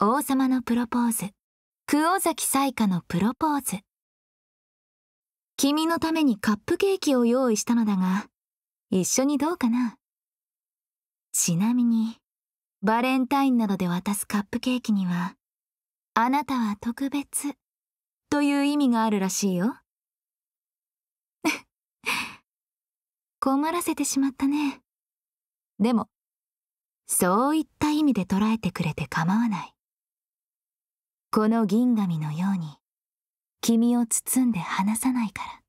王様のプロポーズ久尾崎彩花のプロポーズ君のためにカップケーキを用意したのだが一緒にどうかなちなみにバレンタインなどで渡すカップケーキには「あなたは特別」という意味があるらしいよ 困らせてしまったねでもそういった意味で捉えてくれて構わないこの銀紙のように君を包んで離さないから